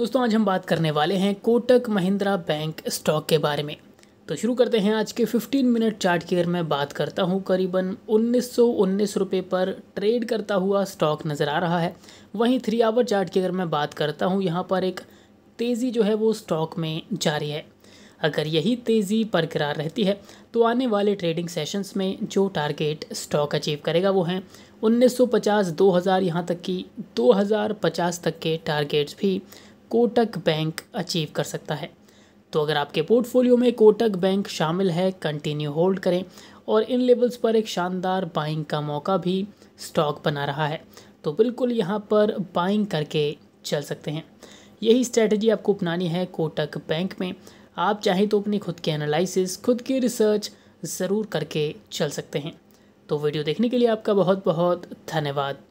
दोस्तों आज हम बात करने वाले हैं कोटक महिंद्रा बैंक स्टॉक के बारे में तो शुरू करते हैं आज के 15 मिनट चार्ट की अगर मैं बात करता हूं करीबन उन्नीस सौ रुपये पर ट्रेड करता हुआ स्टॉक नज़र आ रहा है वहीं थ्री आवर चार्ट की अगर मैं बात करता हूं यहां पर एक तेज़ी जो है वो स्टॉक में जारी है अगर यही तेज़ी बरकरार रहती है तो आने वाले ट्रेडिंग सेशंस में जो टारगेट स्टॉक अचीव करेगा वो हैं 1950, 2000 यहाँ तक कि 2050 तक के टारगेट्स भी कोटक बैंक अचीव कर सकता है तो अगर आपके पोर्टफोलियो में कोटक बैंक शामिल है कंटिन्यू होल्ड करें और इन लेवल्स पर एक शानदार बाइंग का मौका भी स्टॉक बना रहा है तो बिल्कुल यहाँ पर बाइंग करके चल सकते हैं यही स्ट्रेटजी आपको अपनानी है कोटक बैंक में आप चाहें तो अपनी खुद के एनालिसिस खुद की रिसर्च ज़रूर करके चल सकते हैं तो वीडियो देखने के लिए आपका बहुत बहुत धन्यवाद